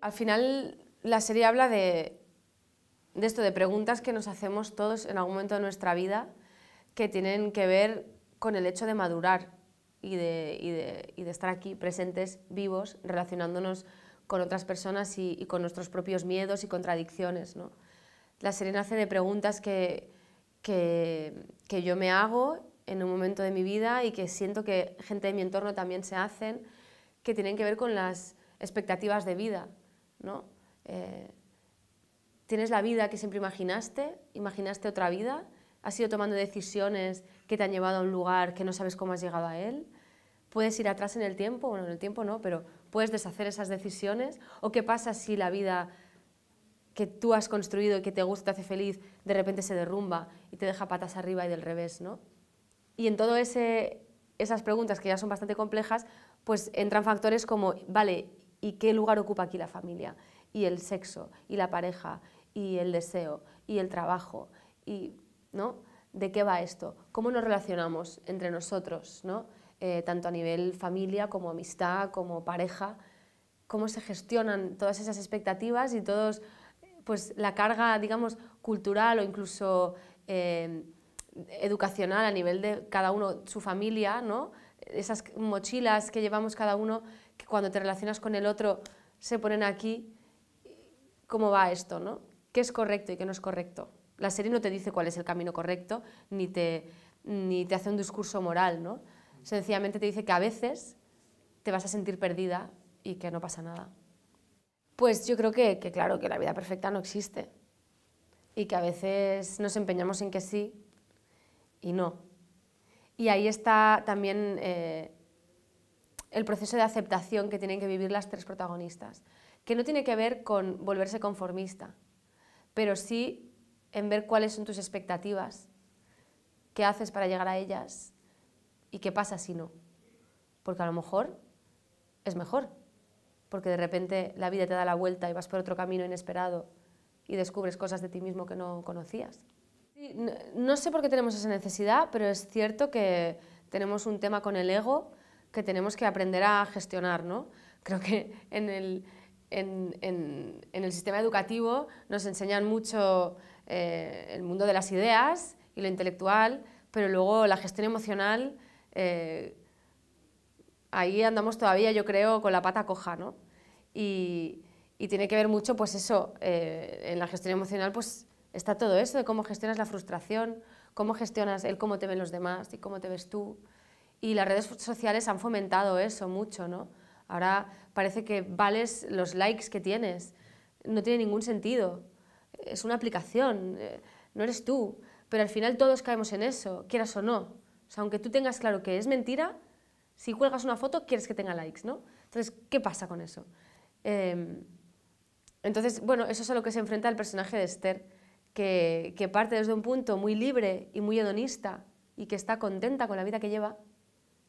Al final la serie habla de, esto, de preguntas que nos hacemos todos en algún momento de nuestra vida que tienen que ver con el hecho de madurar y de, estar aquí presentes, vivos, relacionándonos con otras personas y, con nuestros propios miedos y contradicciones. La serie nace de preguntas que, que, yo me hago en un momento de mi vida y que siento que gente de mi entorno también se hacen, que tienen que ver con las expectativas de vida. ¿no? Eh, tienes la vida que siempre imaginaste, imaginaste otra vida, has ido tomando decisiones que te han llevado a un lugar que no sabes cómo has llegado a él, puedes ir atrás en el tiempo, bueno, en el tiempo no, pero puedes deshacer esas decisiones, o qué pasa si la vida que tú has construido y que te gusta, te hace feliz, de repente se derrumba y te deja patas arriba y del revés, ¿no? Y en todo esas preguntas que ya son bastante complejas, pues entran factores como, vale, y qué lugar ocupa aquí la familia, y el sexo, y la pareja, y el deseo, y el trabajo, y, ¿De qué va esto? ¿Cómo nos relacionamos entre nosotros, ¿no? Eh, tanto a nivel familia como amistad, como pareja? ¿Cómo se gestionan todas esas expectativas y todos, pues la carga, digamos, cultural o incluso eh, educacional a nivel de cada uno, su familia, ¿no? esas mochilas que llevamos cada uno, que cuando te relacionas con el otro se ponen aquí, ¿cómo va esto? ¿no? ¿Qué es correcto y qué no es correcto? La serie no te dice cuál es el camino correcto, ni te, hace un discurso moral, ¿no? Sencillamente te dice que a veces te vas a sentir perdida y que no pasa nada. Pues yo creo que, que claro, que la vida perfecta no existe y que a veces nos empeñamos en que sí y no. Y ahí está también eh, el proceso de aceptación que tienen que vivir las tres protagonistas, que no tiene que ver con volverse conformista, pero sí en ver cuáles son tus expectativas, qué haces para llegar a ellas y qué pasa si no. Porque a lo mejor es mejor, porque de repente la vida te da la vuelta y vas por otro camino inesperado y descubres cosas de ti mismo que no conocías no, sé por qué tenemos esa necesidad, pero es cierto que tenemos un tema con el ego que tenemos que aprender a gestionar, Creo que en el, sistema educativo nos enseñan mucho eh, el mundo de las ideas y lo intelectual, pero luego la gestión emocional, eh, ahí andamos todavía, yo creo, con la pata coja, ¿no? Y, tiene que ver mucho, pues eso, eh, en la gestión emocional, pues Está todo eso de cómo gestionas la frustración, cómo gestionas el cómo te ven los demás y cómo te ves tú. Y las redes sociales han fomentado eso mucho, ¿no? Ahora parece que vales los likes que tienes. No tiene ningún sentido. Es una aplicación, eh, no eres tú. Pero al final todos caemos en eso, quieras o no. O aunque tú tengas claro que es mentira, si cuelgas una foto quieres que tenga likes, ¿no? Entonces, ¿qué pasa con eso? Em, entonces, bueno, eso es a lo que se enfrenta el personaje de Esther que, parte desde un punto muy libre y muy hedonista y que está contenta con la vida que lleva,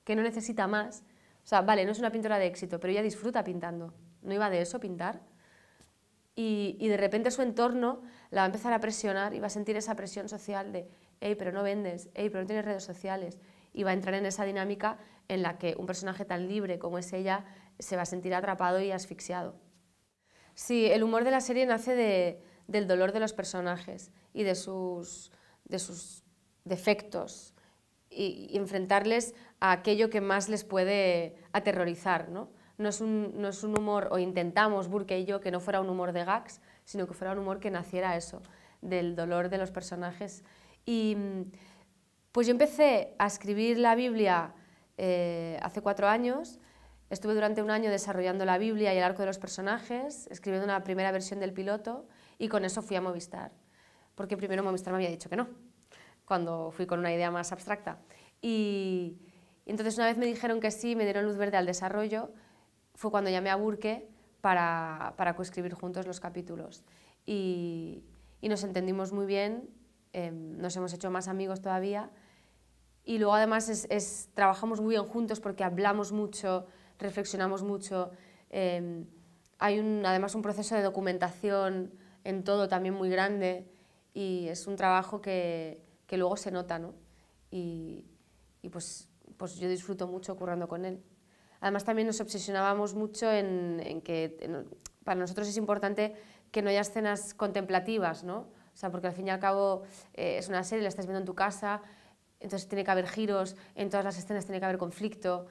que no necesita más. O sea, vale, no es una pintora de éxito, pero ella disfruta pintando. No iba de eso pintar. Y, y, de repente su entorno la va a empezar a presionar y va a sentir esa presión social de, hey, pero no vendes, hey, pero no tienes redes sociales. Y va a entrar en esa dinámica en la que un personaje tan libre como es ella se va a sentir atrapado y asfixiado. Sí, el humor de la serie nace de, del dolor de los personajes y de sus, defectos y, enfrentarles a aquello que más les puede aterrorizar. ¿no? No, es un, humor, o intentamos, Burke y yo, que no fuera un humor de gags, sino que fuera un humor que naciera eso, del dolor de los personajes. Y pues yo empecé a escribir la Biblia eh, hace cuatro años, estuve durante un año desarrollando la Biblia y el arco de los personajes, escribiendo una primera versión del piloto, y con eso fui a Movistar, porque primero Movistar me había dicho que no, cuando fui con una idea más abstracta. Y, entonces una vez me dijeron que sí, me dieron luz verde al desarrollo, fue cuando llamé a Burke para, para coescribir juntos los capítulos. Y, y nos entendimos muy bien, em, nos hemos hecho más amigos todavía. Y luego además es, trabajamos muy bien juntos porque hablamos mucho, reflexionamos mucho. Em, hay un, además un proceso de documentación en todo también muy grande y es un trabajo que, que luego se nota, ¿no? Y, y pues, pues yo disfruto mucho currando con él. Además también nos obsesionábamos mucho en, en que para nosotros es importante que no haya escenas contemplativas, ¿no? O sea, porque al fin y al cabo eh, es una serie, la estás viendo en tu casa, entonces tiene que haber giros, en todas las escenas tiene que haber conflicto.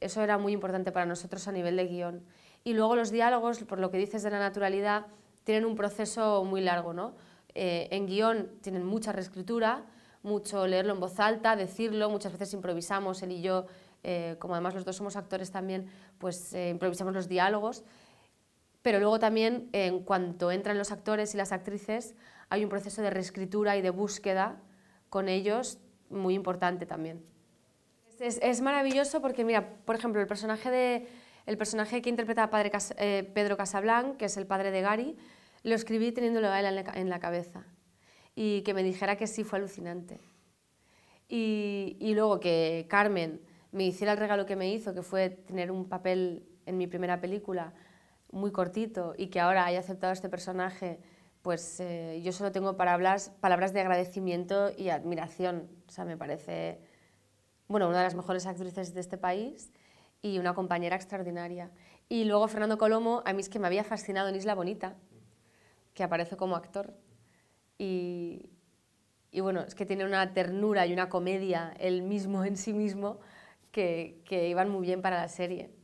Eso era muy importante para nosotros a nivel de guión. Y luego los diálogos, por lo que dices de la naturalidad, tienen un proceso muy largo. ¿no? Eh, en guión tienen mucha reescritura, mucho leerlo en voz alta, decirlo, muchas veces improvisamos, él y yo, eh, como además los dos somos actores también, pues eh, improvisamos los diálogos, pero luego también en cuanto entran los actores y las actrices hay un proceso de reescritura y de búsqueda con ellos muy importante también. es maravilloso porque, mira, por ejemplo, el personaje de, el personaje que interpreta eh, Pedro Casablanc, que es el padre de Gary, lo escribí teniéndolo a él en la, cabeza. Y que me dijera que sí fue alucinante. Y, luego que Carmen me hiciera el regalo que me hizo, que fue tener un papel en mi primera película muy cortito, y que ahora haya aceptado este personaje, pues eh, yo solo tengo palabras, palabras de agradecimiento y admiración. O sea, me parece bueno, una de las mejores actrices de este país y una compañera extraordinaria. Y luego Fernando Colomo, a mí es que me había fascinado en Isla Bonita, que aparece como actor. Y, bueno, es que tiene una ternura y una comedia él mismo en sí mismo que iban muy bien para la serie.